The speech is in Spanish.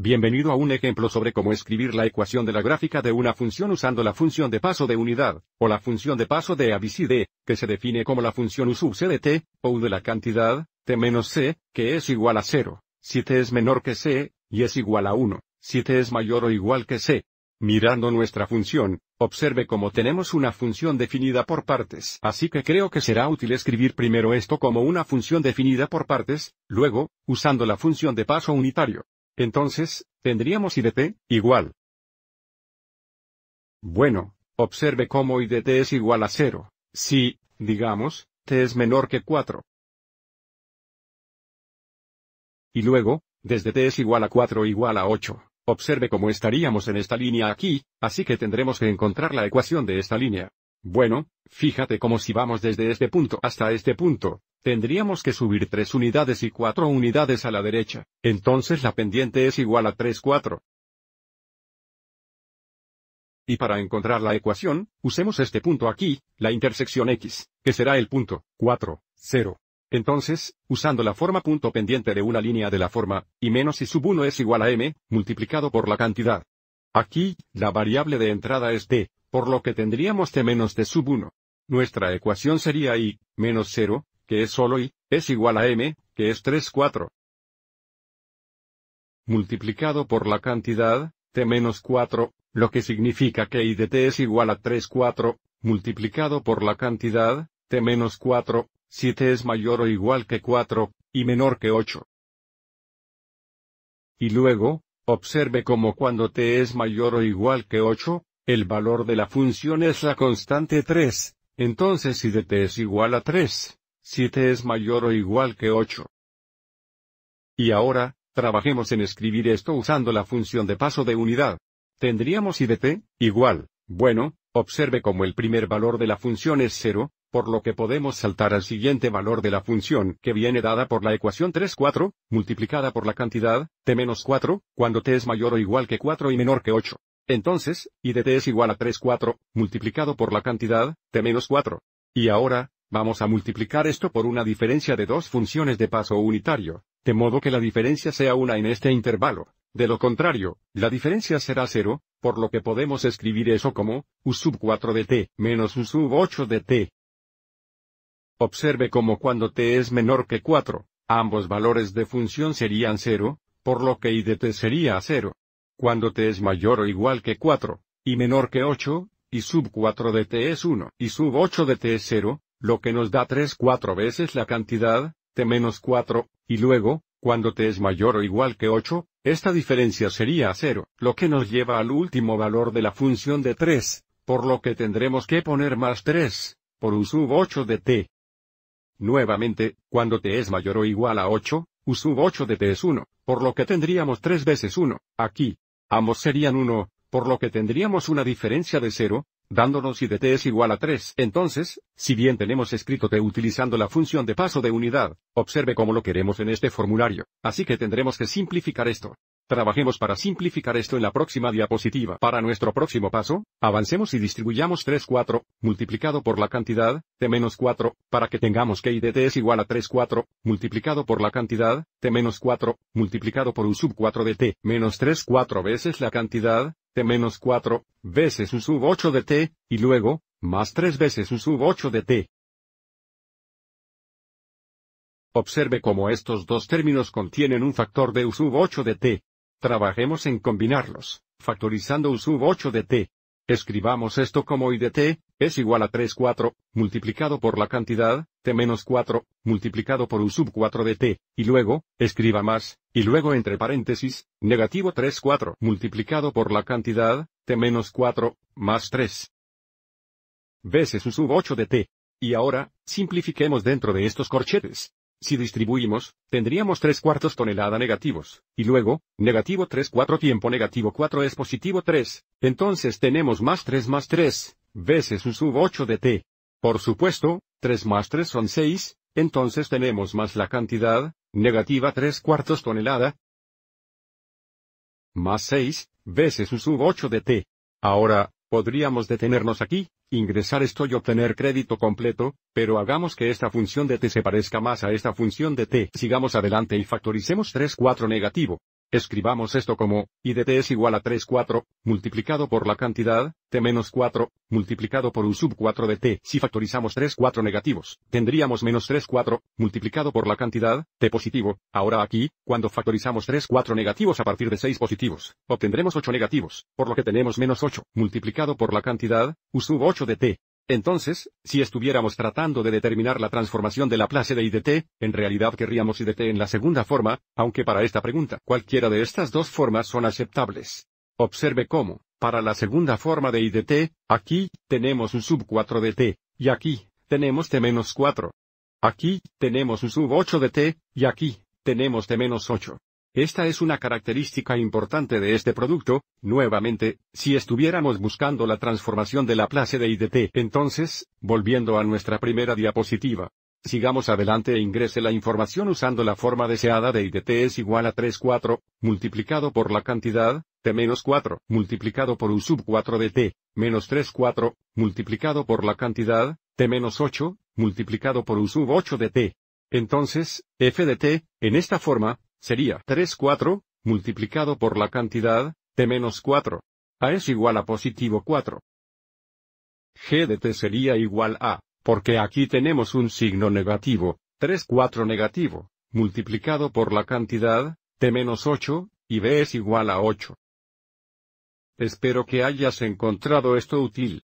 Bienvenido a un ejemplo sobre cómo escribir la ecuación de la gráfica de una función usando la función de paso de unidad, o la función de paso de ABCD, que se define como la función U sub C de t, o de la cantidad, t menos c, que es igual a 0, si t es menor que c, y es igual a 1, si t es mayor o igual que c. Mirando nuestra función, observe cómo tenemos una función definida por partes. Así que creo que será útil escribir primero esto como una función definida por partes, luego, usando la función de paso unitario, entonces, tendríamos IDT, igual. Bueno, observe cómo IDT es igual a 0. Si, digamos, T es menor que 4. Y luego, desde T es igual a 4 igual a 8. Observe cómo estaríamos en esta línea aquí, así que tendremos que encontrar la ecuación de esta línea. Bueno, fíjate cómo si vamos desde este punto hasta este punto, Tendríamos que subir 3 unidades y 4 unidades a la derecha, entonces la pendiente es igual a 3 4. Y para encontrar la ecuación, usemos este punto aquí, la intersección x, que será el punto 4, 0. Entonces, usando la forma punto pendiente de una línea de la forma, y menos y sub 1 es igual a m, multiplicado por la cantidad. Aquí, la variable de entrada es D, por lo que tendríamos t menos t sub 1. Nuestra ecuación sería Y, menos 0, que es solo y, es igual a m, que es 3 4. Multiplicado por la cantidad, t menos 4, lo que significa que i de t es igual a 3 4, multiplicado por la cantidad, t menos 4, si t es mayor o igual que 4, y menor que 8. Y luego, observe como cuando t es mayor o igual que 8, el valor de la función es la constante 3, entonces i de t es igual a 3, si t es mayor o igual que 8. Y ahora, trabajemos en escribir esto usando la función de paso de unidad. Tendríamos idt, igual, bueno, observe como el primer valor de la función es 0, por lo que podemos saltar al siguiente valor de la función que viene dada por la ecuación 3 4, multiplicada por la cantidad, t menos 4, cuando t es mayor o igual que 4 y menor que 8. Entonces, idt es igual a 3 4, multiplicado por la cantidad, t menos 4. Y ahora, Vamos a multiplicar esto por una diferencia de dos funciones de paso unitario, de modo que la diferencia sea una en este intervalo. De lo contrario, la diferencia será cero, por lo que podemos escribir eso como, u sub 4 de t, menos u sub 8 de t. Observe como cuando t es menor que 4, ambos valores de función serían 0, por lo que i de t sería 0. Cuando t es mayor o igual que 4, y menor que 8, y sub 4 de t es 1, y sub 8 de t es 0, lo que nos da 3 4 veces la cantidad, t menos 4, y luego, cuando t es mayor o igual que 8, esta diferencia sería 0, lo que nos lleva al último valor de la función de 3, por lo que tendremos que poner más 3, por u sub 8 de t. Nuevamente, cuando t es mayor o igual a 8, u sub 8 de t es 1, por lo que tendríamos 3 veces 1, aquí. Ambos serían 1, por lo que tendríamos una diferencia de 0, dándonos y de t es igual a 3. Entonces, si bien tenemos escrito t utilizando la función de paso de unidad, observe cómo lo queremos en este formulario, así que tendremos que simplificar esto. Trabajemos para simplificar esto en la próxima diapositiva. Para nuestro próximo paso, avancemos y distribuyamos 3 4, multiplicado por la cantidad, t menos 4, para que tengamos que y es igual a 3 4, multiplicado por la cantidad, t menos 4, multiplicado por un sub 4 de t, menos 3 4 veces la cantidad, menos 4, veces un sub 8 de t, y luego, más 3 veces un sub 8 de t. Observe cómo estos dos términos contienen un factor de u sub 8 de t. Trabajemos en combinarlos, factorizando u sub 8 de t. Escribamos esto como I de t, es igual a 3 4, multiplicado por la cantidad, t menos 4, multiplicado por u sub 4 de t, y luego, escriba más, y luego entre paréntesis, negativo 3 4, multiplicado por la cantidad, t menos 4, más 3 veces u sub 8 de t. Y ahora, simplifiquemos dentro de estos corchetes. Si distribuimos, tendríamos 3 cuartos tonelada negativos, y luego, negativo 3 4 tiempo negativo 4 es positivo 3, entonces tenemos más 3 más 3, veces un sub 8 de t. Por supuesto, 3 más 3 son 6, entonces tenemos más la cantidad, negativa 3 cuartos tonelada, más 6, veces un sub 8 de t. Ahora, Podríamos detenernos aquí, ingresar esto y obtener crédito completo, pero hagamos que esta función de t se parezca más a esta función de t. Sigamos adelante y factoricemos 3 4 negativo. Escribamos esto como, y de t es igual a 3 4, multiplicado por la cantidad, t menos 4, multiplicado por u sub 4 de t. Si factorizamos 3 4 negativos, tendríamos menos 3 4, multiplicado por la cantidad, t positivo. Ahora aquí, cuando factorizamos 3 4 negativos a partir de 6 positivos, obtendremos 8 negativos, por lo que tenemos menos 8, multiplicado por la cantidad, u sub 8 de t. Entonces, si estuviéramos tratando de determinar la transformación de la Laplace de IDT, en realidad querríamos IDT en la segunda forma, aunque para esta pregunta cualquiera de estas dos formas son aceptables. Observe cómo, para la segunda forma de IDT, aquí, tenemos un sub 4 de t, y aquí, tenemos t 4. Aquí, tenemos un sub 8 de t, y aquí, tenemos t 8. Esta es una característica importante de este producto, nuevamente, si estuviéramos buscando la transformación de la clase de IDT. Entonces, volviendo a nuestra primera diapositiva. Sigamos adelante e ingrese la información usando la forma deseada de IDT es igual a 3,4, multiplicado por la cantidad, T menos 4, multiplicado por U sub 4 de T, menos 3,4, multiplicado por la cantidad, T menos 8, multiplicado por U sub 8 de T. Entonces, F de T, en esta forma, sería 3 4, multiplicado por la cantidad, t menos 4. A es igual a positivo 4. g de t sería igual a, porque aquí tenemos un signo negativo, 3 4 negativo, multiplicado por la cantidad, t menos 8, y b es igual a 8. Espero que hayas encontrado esto útil.